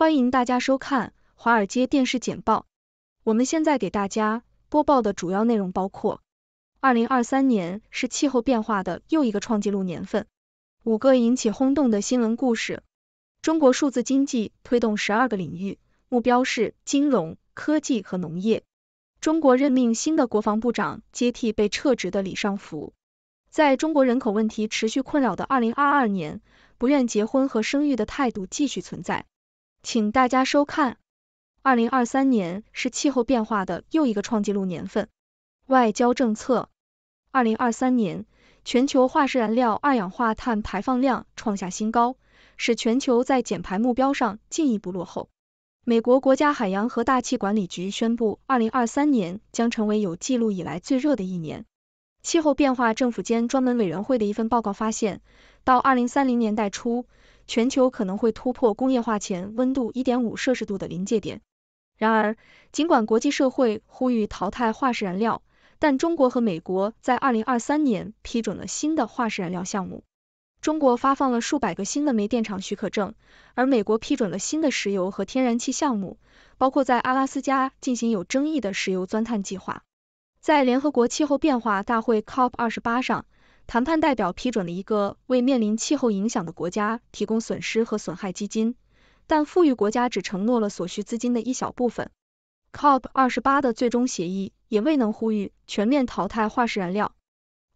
欢迎大家收看《华尔街电视简报》。我们现在给大家播报的主要内容包括：二零二三年是气候变化的又一个创纪录年份；五个引起轰动的新闻故事；中国数字经济推动十二个领域，目标是金融科技和农业；中国任命新的国防部长接替被撤职的李尚福；在中国人口问题持续困扰的二零二二年，不愿结婚和生育的态度继续存在。请大家收看。二零二三年是气候变化的又一个创纪录年份。外交政策：二零二三年，全球化石燃料二氧化碳排放量创下新高，使全球在减排目标上进一步落后。美国国家海洋和大气管理局宣布，二零二三年将成为有记录以来最热的一年。气候变化政府间专门委员会的一份报告发现，到二零三零年代初。全球可能会突破工业化前温度一点五摄氏度的临界点。然而，尽管国际社会呼吁淘汰化石燃料，但中国和美国在二零二三年批准了新的化石燃料项目。中国发放了数百个新的煤电厂许可证，而美国批准了新的石油和天然气项目，包括在阿拉斯加进行有争议的石油钻探计划。在联合国气候变化大会 COP 二十八上。谈判代表批准了一个为面临气候影响的国家提供损失和损害基金，但富裕国家只承诺了所需资金的一小部分。COP 二十八的最终协议也未能呼吁全面淘汰化石燃料。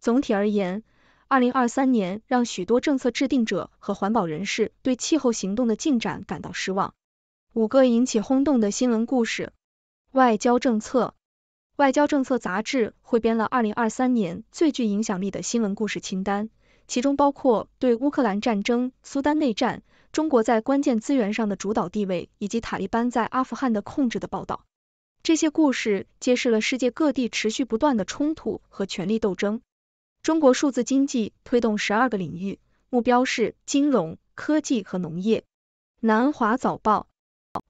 总体而言，二零二三年让许多政策制定者和环保人士对气候行动的进展感到失望。五个引起轰动的新闻故事：外交政策。外交政策杂志汇编了二零二三年最具影响力的新闻故事清单，其中包括对乌克兰战争、苏丹内战、中国在关键资源上的主导地位以及塔利班在阿富汗的控制的报道。这些故事揭示了世界各地持续不断的冲突和权力斗争。中国数字经济推动十二个领域，目标是金融科技和农业。南华早报。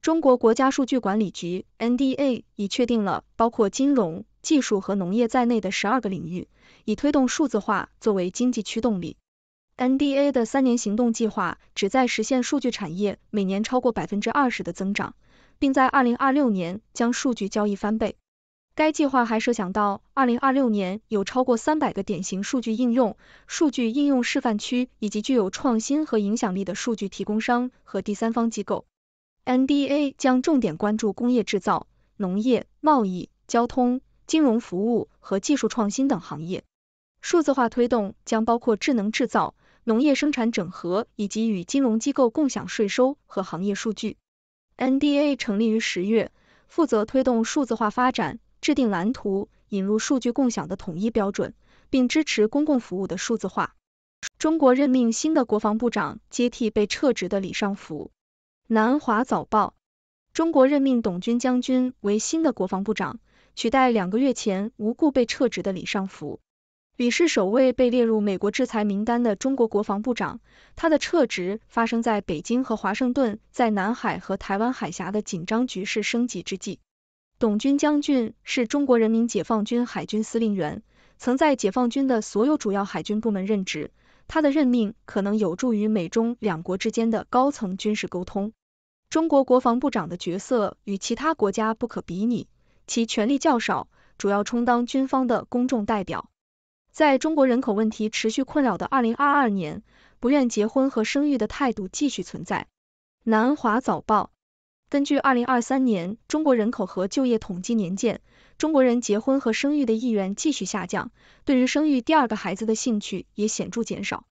中国国家数据管理局 NDA 已确定了包括金融、技术和农业在内的十二个领域，以推动数字化作为经济驱动力。NDA 的三年行动计划旨在实现数据产业每年超过百分之二十的增长，并在二零二六年将数据交易翻倍。该计划还设想到二零二六年有超过三百个典型数据应用、数据应用示范区以及具有创新和影响力的数据提供商和第三方机构。NDA 将重点关注工业制造、农业、贸易、交通、金融服务和技术创新等行业。数字化推动将包括智能制造、农业生产整合以及与金融机构共享税收和行业数据。NDA 成立于十月，负责推动数字化发展，制定蓝图，引入数据共享的统一标准，并支持公共服务的数字化。中国任命新的国防部长，接替被撤职的李尚福。《南华早报》：中国任命董军将军为新的国防部长，取代两个月前无故被撤职的李尚福。李是首位被列入美国制裁名单的中国国防部长。他的撤职发生在北京和华盛顿在南海和台湾海峡的紧张局势升级之际。董军将军是中国人民解放军海军司令员，曾在解放军的所有主要海军部门任职。他的任命可能有助于美中两国之间的高层军事沟通。中国国防部长的角色与其他国家不可比拟，其权力较少，主要充当军方的公众代表。在中国人口问题持续困扰的二零二二年，不愿结婚和生育的态度继续存在。南华早报根据二零二三年中国人口和就业统计年鉴。中国人结婚和生育的意愿继续下降，对于生育第二个孩子的兴趣也显著减少。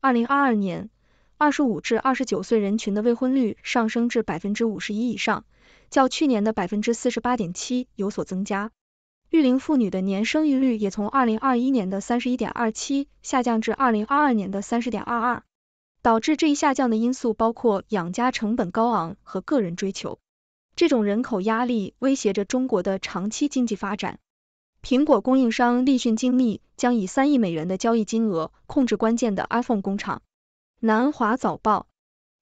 二零二二年，二十五至二十九岁人群的未婚率上升至百分之五十一以上，较去年的百分之四十八点七有所增加。育龄妇女的年生育率也从二零二一年的三十一点二七下降至二零二二年的三十点二二，导致这一下降的因素包括养家成本高昂和个人追求。这种人口压力威胁着中国的长期经济发展。苹果供应商立讯精密将以三亿美元的交易金额控制关键的 iPhone 工厂。南华早报：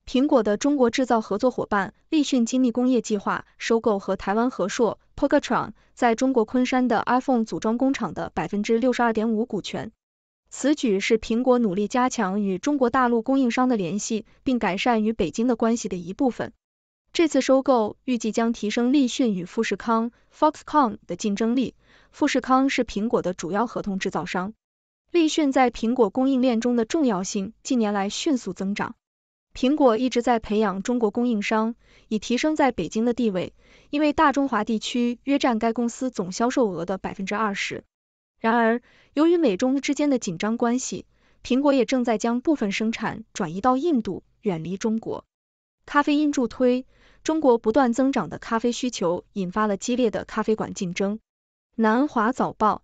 苹果的中国制造合作伙伴立讯精密工业计划收购和台湾和硕 p o t r o n 在中国昆山的 iPhone 组装工厂的百分之六十二点五股权。此举是苹果努力加强与中国大陆供应商的联系，并改善与北京的关系的一部分。这次收购预计将提升立讯与富士康 Foxconn 的竞争力。富士康是苹果的主要合同制造商，立讯在苹果供应链中的重要性近年来迅速增长。苹果一直在培养中国供应商，以提升在北京的地位，因为大中华地区约占该公司总销售额的百分之二十。然而，由于美中之间的紧张关系，苹果也正在将部分生产转移到印度，远离中国。咖啡因助推。中国不断增长的咖啡需求引发了激烈的咖啡馆竞争。南华早报：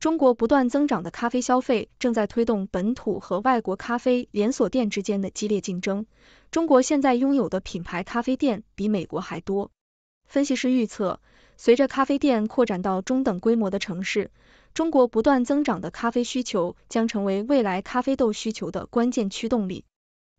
中国不断增长的咖啡消费正在推动本土和外国咖啡连锁店之间的激烈竞争。中国现在拥有的品牌咖啡店比美国还多。分析师预测，随着咖啡店扩展到中等规模的城市，中国不断增长的咖啡需求将成为未来咖啡豆需求的关键驱动力。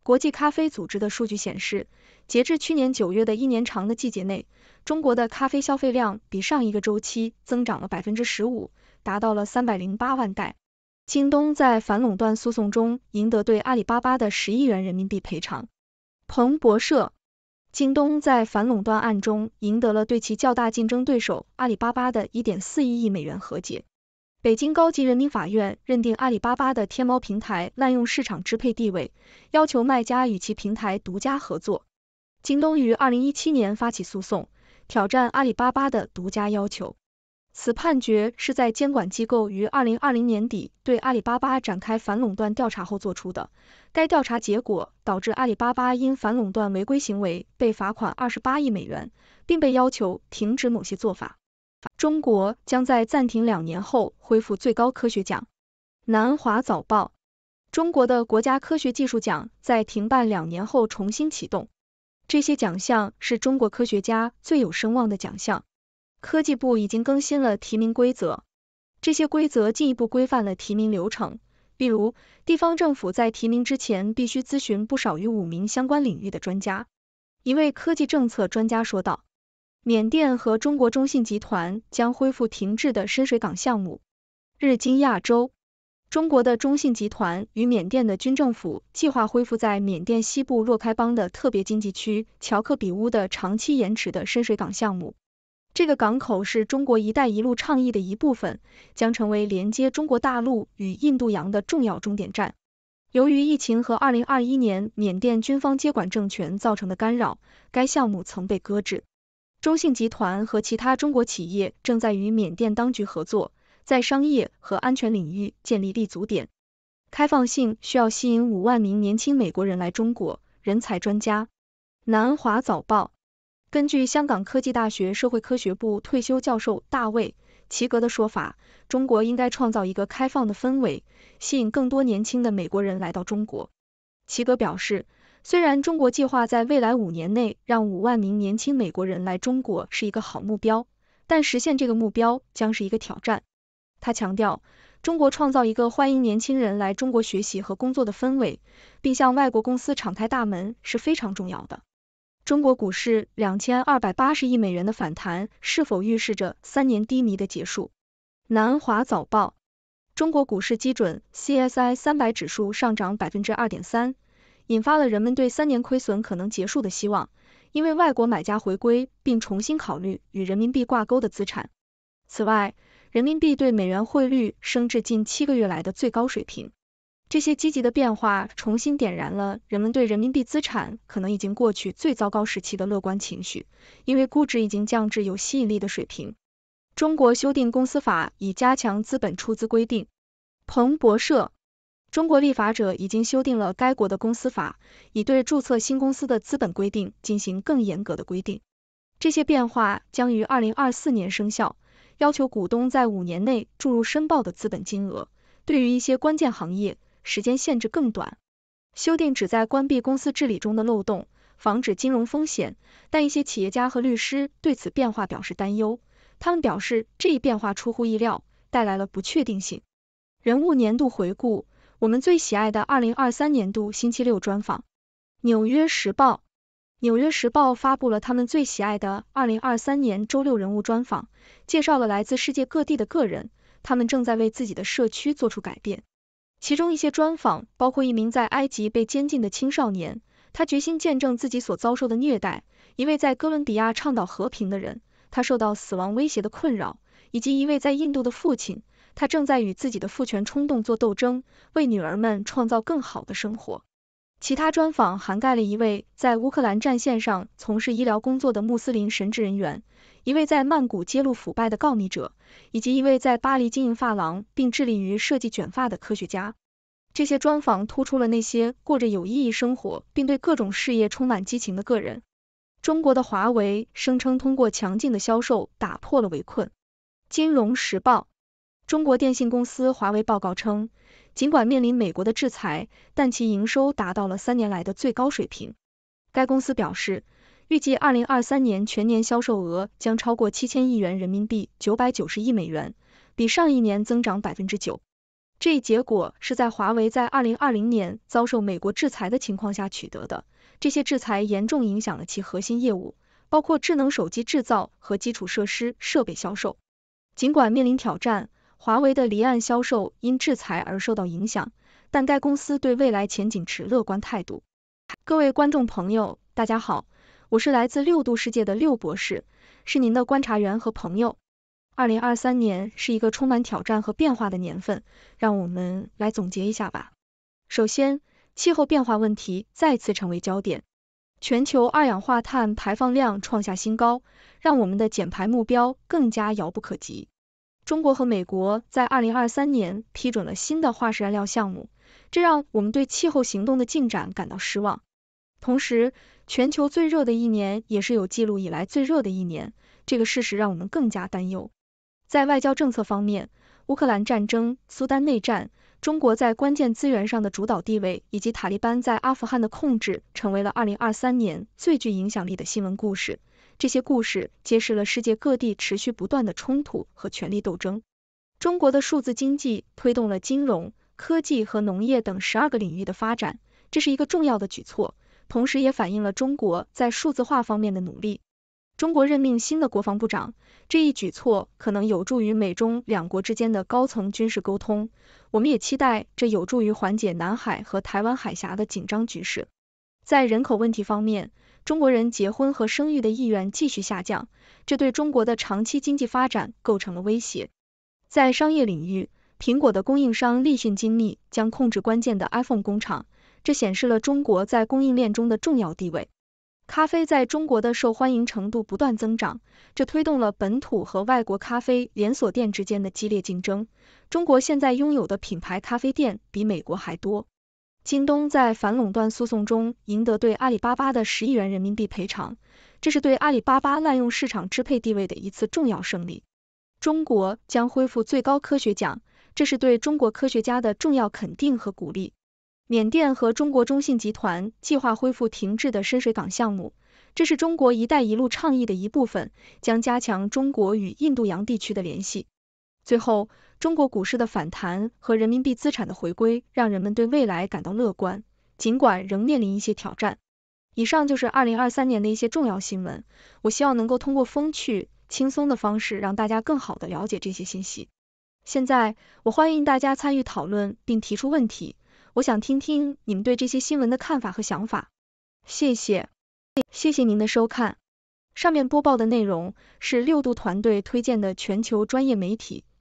国际咖啡组织的数据显示，截至去年九月的一年长的季节内，中国的咖啡消费量比上一个周期增长了百分之十五，达到了三百零八万袋。京东在反垄断诉讼中赢得对阿里巴巴的十亿元人民币赔偿。彭博社，京东在反垄断案中赢得了对其较大竞争对手阿里巴巴的一点四一亿美元和解。北京高级人民法院认定阿里巴巴的天猫平台滥用市场支配地位，要求卖家与其平台独家合作。京东于二零一七年发起诉讼，挑战阿里巴巴的独家要求。此判决是在监管机构于二零二零年底对阿里巴巴展开反垄断调查后做出的。该调查结果导致阿里巴巴因反垄断违规行为被罚款二十八亿美元，并被要求停止某些做法。中国将在暂停两年后恢复最高科学奖。南华早报：中国的国家科学技术奖在停办两年后重新启动。这些奖项是中国科学家最有声望的奖项。科技部已经更新了提名规则，这些规则进一步规范了提名流程。例如，地方政府在提名之前必须咨询不少于五名相关领域的专家。一位科技政策专家说道。缅甸和中国中信集团将恢复停滞的深水港项目。日经亚洲，中国的中信集团与缅甸的军政府计划恢复在缅甸西部洛开邦的特别经济区乔克比乌的长期延迟的深水港项目。这个港口是中国“一带一路”倡议的一部分，将成为连接中国大陆与印度洋的重要终点站。由于疫情和二零二一年缅甸军方接管政权造成的干扰，该项目曾被搁置。中信集团和其他中国企业正在与缅甸当局合作，在商业和安全领域建立立足点。开放性需要吸引五万名年轻美国人来中国，人才专家。南华早报根据香港科技大学社会科学部退休教授大卫齐格的说法，中国应该创造一个开放的氛围，吸引更多年轻的美国人来到中国。齐格表示。虽然中国计划在未来五年内让五万名年轻美国人来中国是一个好目标，但实现这个目标将是一个挑战。他强调，中国创造一个欢迎年轻人来中国学习和工作的氛围，并向外国公司敞开大门是非常重要的。中国股市两千二百八十亿美元的反弹是否预示着三年低迷的结束？南华早报，中国股市基准 CSI 三百指数上涨百分之二点三。引发了人们对三年亏损可能结束的希望，因为外国买家回归并重新考虑与人民币挂钩的资产。此外，人民币对美元汇率升至近七个月来的最高水平。这些积极的变化重新点燃了人们对人民币资产可能已经过去最糟糕时期的乐观情绪，因为估值已经降至有吸引力的水平。中国修订公司法以加强资本出资规定。彭博社。中国立法者已经修订了该国的公司法，以对注册新公司的资本规定进行更严格的规定。这些变化将于二零二四年生效，要求股东在五年内注入申报的资本金额。对于一些关键行业，时间限制更短。修订旨在关闭公司治理中的漏洞，防止金融风险。但一些企业家和律师对此变化表示担忧，他们表示这一变化出乎意料，带来了不确定性。人物年度回顾。我们最喜爱的二零二三年度星期六专访，《纽约时报》。《纽约时报》发布了他们最喜爱的二零二三年周六人物专访，介绍了来自世界各地的个人，他们正在为自己的社区做出改变。其中一些专访包括一名在埃及被监禁的青少年，他决心见证自己所遭受的虐待；一位在哥伦比亚倡导和平的人，他受到死亡威胁的困扰；以及一位在印度的父亲。他正在与自己的父权冲动做斗争，为女儿们创造更好的生活。其他专访涵盖了一位在乌克兰战线上从事医疗工作的穆斯林神职人员，一位在曼谷揭露腐败的告密者，以及一位在巴黎经营发廊并致力于设计卷发的科学家。这些专访突出了那些过着有意义生活并对各种事业充满激情的个人。中国的华为声称通过强劲的销售打破了围困。《金融时报》中国电信公司华为报告称，尽管面临美国的制裁，但其营收达到了三年来的最高水平。该公司表示，预计二零二三年全年销售额将超过七千亿元人民币九百九十亿美元，比上一年增长百分之九。这一结果是在华为在二零二零年遭受美国制裁的情况下取得的。这些制裁严重影响了其核心业务，包括智能手机制造和基础设施设备销售。尽管面临挑战，华为的离岸销售因制裁而受到影响，但该公司对未来前景持乐观态度。各位观众朋友，大家好，我是来自六度世界的六博士，是您的观察员和朋友。二零二三年是一个充满挑战和变化的年份，让我们来总结一下吧。首先，气候变化问题再次成为焦点，全球二氧化碳排放量创下新高，让我们的减排目标更加遥不可及。中国和美国在二零二三年批准了新的化石燃料项目，这让我们对气候行动的进展感到失望。同时，全球最热的一年也是有记录以来最热的一年，这个事实让我们更加担忧。在外交政策方面，乌克兰战争、苏丹内战、中国在关键资源上的主导地位以及塔利班在阿富汗的控制，成为了二零二三年最具影响力的新闻故事。这些故事揭示了世界各地持续不断的冲突和权力斗争。中国的数字经济推动了金融、科技和农业等十二个领域的发展，这是一个重要的举措，同时也反映了中国在数字化方面的努力。中国任命新的国防部长，这一举措可能有助于美中两国之间的高层军事沟通。我们也期待这有助于缓解南海和台湾海峡的紧张局势。在人口问题方面，中国人结婚和生育的意愿继续下降，这对中国的长期经济发展构成了威胁。在商业领域，苹果的供应商立讯精密将控制关键的 iPhone 工厂，这显示了中国在供应链中的重要地位。咖啡在中国的受欢迎程度不断增长，这推动了本土和外国咖啡连锁店之间的激烈竞争。中国现在拥有的品牌咖啡店比美国还多。京东在反垄断诉讼中赢得对阿里巴巴的十亿元人民币赔偿，这是对阿里巴巴滥用市场支配地位的一次重要胜利。中国将恢复最高科学奖，这是对中国科学家的重要肯定和鼓励。缅甸和中国中信集团计划恢复停滞的深水港项目，这是中国“一带一路”倡议的一部分，将加强中国与印度洋地区的联系。最后，中国股市的反弹和人民币资产的回归，让人们对未来感到乐观，尽管仍面临一些挑战。以上就是二零二三年的一些重要新闻，我希望能够通过风趣、轻松的方式，让大家更好的了解这些信息。现在，我欢迎大家参与讨论并提出问题，我想听听你们对这些新闻的看法和想法。谢谢，谢谢您的收看。上面播报的内容是六度团队推荐的全球专业媒体。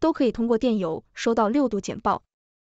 都可以通过电邮收到六度简报。